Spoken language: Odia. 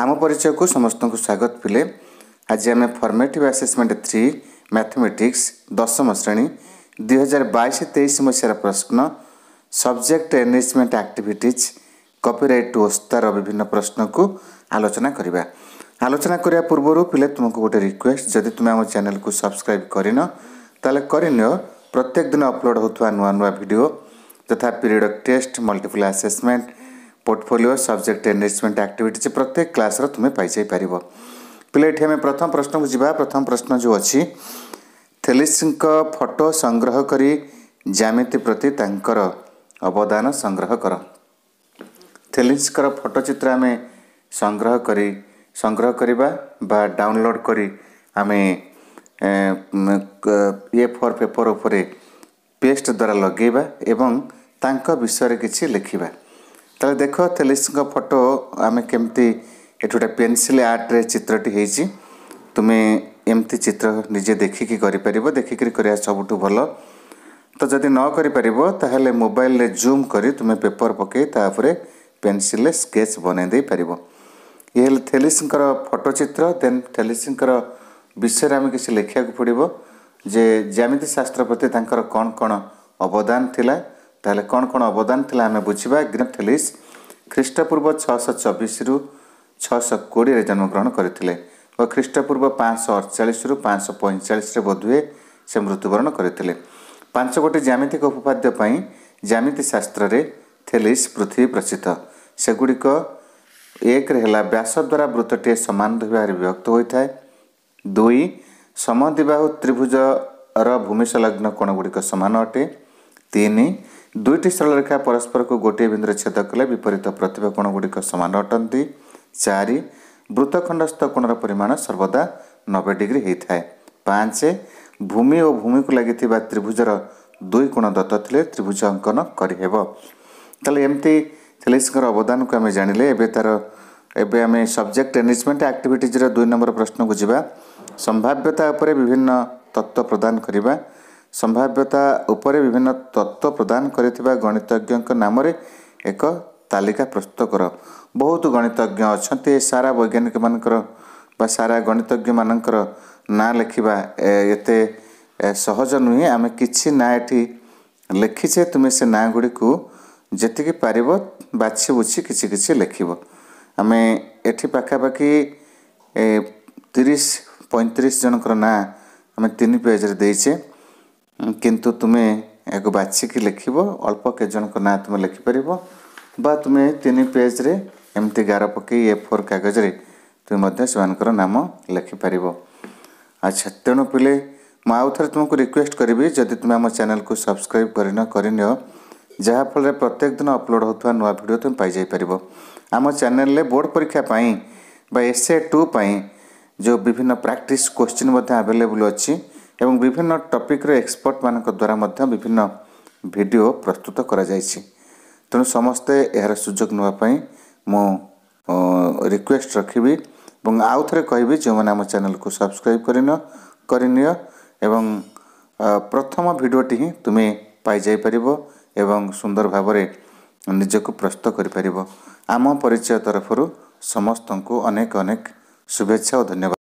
ଆମ ପରିଚୟକୁ ସମସ୍ତଙ୍କୁ ସ୍ୱାଗତ ପିଲେ ଆଜି ଆମେ ଫର୍ମେଟିଭ୍ ଆସେସମେଣ୍ଟ ଥ୍ରୀ ମ୍ୟାଥମେଟିକ୍ସ ଦଶମ ଶ୍ରେଣୀ ଦୁଇହଜାର ବାଇଶ ତେଇଶ ମସିହାର ପ୍ରଶ୍ନ ସବଜେକ୍ଟ ଏନରିଚମେଣ୍ଟ ଆକ୍ଟିଭିଟିଜ୍ କପିରାଇଟ୍ ଓସ୍ତାର ବିଭିନ୍ନ ପ୍ରଶ୍ନକୁ ଆଲୋଚନା କରିବା ଆଲୋଚନା କରିବା ପୂର୍ବରୁ ପିଲେ ତୁମକୁ ଗୋଟେ ରିକ୍ୱେଷ୍ଟ ଯଦି ତୁମେ ଆମ ଚ୍ୟାନେଲକୁ ସବସ୍କ୍ରାଇବ୍ କରିନ ତାହେଲେ କରିନିଅ ପ୍ରତ୍ୟେକ ଦିନ ଅପଲୋଡ଼ ହେଉଥିବା ନୂଆ ନୂଆ ଭିଡ଼ିଓ ଯଥା period test multiple assessment portfolio subject enrichment activity प्रत्येक क्लास तुम्हें तार पहिला एम प्रथम प्रश्नको जु प्रथम प्रश्न जो अझ फटो सङ्ग्रहक प्रति प्रतिर अवदान संग्रह कर थेसको फोटो चित संग्रह सङ्ग्रहक संग्रह डाउनलोड डाउनलोडक आमे इ फर पेपर पेस्टद्वारा लगैवा ତାହେଲେ ଦେଖ ଥେଲିସ୍ଙ୍କ ଫଟୋ ଆମେ କେମିତି ଏଠି ଗୋଟେ ପେନସିଲ୍ ଆର୍ଟରେ ଚିତ୍ରଟି ହେଇଛି ତୁମେ ଏମିତି ଚିତ୍ର ନିଜେ ଦେଖିକି କରିପାରିବ ଦେଖିକରି କରିବା ସବୁଠୁ ଭଲ ତ ଯଦି ନ କରିପାରିବ ତାହେଲେ ମୋବାଇଲରେ ଜୁମ୍ କରି ତୁମେ ପେପର ପକାଇ ତା ଉପରେ ପେନସିଲରେ ସ୍କେଚ୍ ବନାଇ ଦେଇପାରିବ ଇଏ ହେଲେ ଥେଲିସ୍ଙ୍କର ଫଟୋଚିତ୍ର ଦେନ୍ ଥେଲିସ୍ଙ୍କର ବିଷୟରେ ଆମେ କିଛି ଲେଖିବାକୁ ପଡ଼ିବ ଯେ ଜ୍ୟାମିତି ଶାସ୍ତ୍ର ପ୍ରତି ତାଙ୍କର କ'ଣ କ'ଣ ଅବଦାନ ଥିଲା ତାହେଲେ କ'ଣ କ'ଣ ଅବଦାନ ଥିଲା ଆମେ ବୁଝିବା ଗ୍ରେଥଲିସ୍ ଖ୍ରୀଷ୍ଟପୂର୍ବ ଛଅଶହ ଚବିଶରୁ ଛଅଶହ କୋଡ଼ିଏରେ ଜନ୍ମଗ୍ରହଣ କରିଥିଲେ ଓ ଖ୍ରୀଷ୍ଟପୂର୍ବ ପାଞ୍ଚଶହ ଅଠଚାଳିଶରୁ ପାଞ୍ଚଶହ ପଇଁଚାଳିଶରେ ବୋଧହୁଏ ସେ ମୃତ୍ୟୁବରଣ କରିଥିଲେ ପାଞ୍ଚ ଗୋଟି ଜ୍ୟାମିତିକ ଉପପାଦ୍ୟ ପାଇଁ ଜ୍ୟାମିତି ଶାସ୍ତ୍ରରେ ଥେଲିସ୍ ପୃଥିବୀ ପ୍ରସିଦ୍ଧ ସେଗୁଡ଼ିକ ଏକରେ ହେଲା ବ୍ୟାସ ଦ୍ୱାରା ବୃତ୍ତଟିଏ ସମାନ ଭାବରେ ବିଭକ୍ତ ହୋଇଥାଏ ଦୁଇ ସମଦିବାହୁ ତ୍ରିଭୁଜର କୋଣ ଗୁଡ଼ିକ ସମାନ ଅଟେ ତିନି दुईटी स्थललेखा परस्परको गोटी बिन्दुले छेद विपरीत प्रतिभा कोण समान अटन्ती चारि वृत कोणर परिमाण सर्वदा नब्बे डिग्री हुए पाँच भूमि भूमिको लागि त्रिभुजर दुई कोण दत्त ले त्रिभुज अङ्कन गरिहेबल एमिस अवदानको एबे एम सब्जेक्ट एनेजमेन्ट आक्टिभिट्र दुई नम्बर प्रश्न प्रश्नको जुवा उपरे विभिन्न तत्व प्रदान करिबा ସମ୍ଭାବ୍ୟତା ଉପରେ ବିଭିନ୍ନ ତତ୍ତ୍ୱ ପ୍ରଦାନ କରିଥିବା ଗଣିତଜ୍ଞଙ୍କ ନାମରେ ଏକ ତାଲିକା ପ୍ରସ୍ତୁତ କର ବହୁତ ଗଣିତଜ୍ଞ ଅଛନ୍ତି ସାରା ବୈଜ୍ଞାନିକମାନଙ୍କର ବା ସାରା ଗଣିତଜ୍ଞମାନଙ୍କର ନାଁ ଲେଖିବା ଏତେ ସହଜ ନୁହେଁ ଆମେ କିଛି ନାଁ ଏଠି ଲେଖିଛେ ତୁମେ ସେ ନାଁ ଗୁଡ଼ିକୁ ଯେତିକି ପାରିବ ବାଛି ବୁଛି କିଛି କିଛି ଲେଖିବ ଆମେ ଏଠି ପାଖାପାଖି ତିରିଶ ପଇଁତିରିଶ ଜଣଙ୍କର ନାଁ ଆମେ ତିନି ପେଜ୍ରେ ଦେଇଛେ କିନ୍ତୁ ତୁମେ ଏହାକୁ ବାଛିକି ଲେଖିବ ଅଳ୍ପ କେତେଜଣଙ୍କ ନାଁ ତୁମେ ଲେଖିପାରିବ ବା ତୁମେ ତିନି ପେଜ୍ରେ ଏମିତି ଗାର ପକାଇ ଏ ଫୋର୍ କାଗଜରେ ତୁମେ ମଧ୍ୟ ସେମାନଙ୍କର ନାମ ଲେଖିପାରିବ ଆଚ୍ଛା ତେଣୁ ପିଲେ ମୁଁ ଆଉ ଥରେ ତୁମକୁ ରିକ୍ୱେଷ୍ଟ କରିବି ଯଦି ତୁମେ ଆମ ଚ୍ୟାନେଲକୁ ସବସ୍କ୍ରାଇବ୍ କରିନ କରିନିଅ ଯାହାଫଳରେ ପ୍ରତ୍ୟେକ ଦିନ ଅପଲୋଡ଼ ହେଉଥିବା ନୂଆ ଭିଡ଼ିଓ ତୁମେ ପାଇଯାଇପାରିବ ଆମ ଚ୍ୟାନେଲରେ ବୋର୍ଡ଼ ପରୀକ୍ଷା ପାଇଁ ବା ଏସ୍ଏ ଟୁ ପାଇଁ ଯେଉଁ ବିଭିନ୍ନ ପ୍ରାକ୍ଟିସ୍ କୋଶ୍ଚିନ୍ ମଧ୍ୟ ଆଭେଲେବୁଲ୍ ଅଛି ଏବଂ ବିଭିନ୍ନ ଟପିକ୍ର ଏକ୍ସପର୍ଟମାନଙ୍କ ଦ୍ୱାରା ମଧ୍ୟ ବିଭିନ୍ନ ଭିଡ଼ିଓ ପ୍ରସ୍ତୁତ କରାଯାଇଛି ତେଣୁ ସମସ୍ତେ ଏହାର ସୁଯୋଗ ନେବା ପାଇଁ ମୁଁ ରିକ୍ୱେଷ୍ଟ ରଖିବି ଏବଂ ଆଉ ଥରେ କହିବି ଯେଉଁମାନେ ଆମ ଚ୍ୟାନେଲକୁ ସବସ୍କ୍ରାଇବ୍ କରିନିଅ କରିନିଅ ଏବଂ ପ୍ରଥମ ଭିଡ଼ିଓଟି ହିଁ ତୁମେ ପାଇଯାଇପାରିବ ଏବଂ ସୁନ୍ଦର ଭାବରେ ନିଜକୁ ପ୍ରସ୍ତୁତ କରିପାରିବ ଆମ ପରିଚୟ ତରଫରୁ ସମସ୍ତଙ୍କୁ ଅନେକ ଅନେକ ଶୁଭେଚ୍ଛା ଓ ଧନ୍ୟବାଦ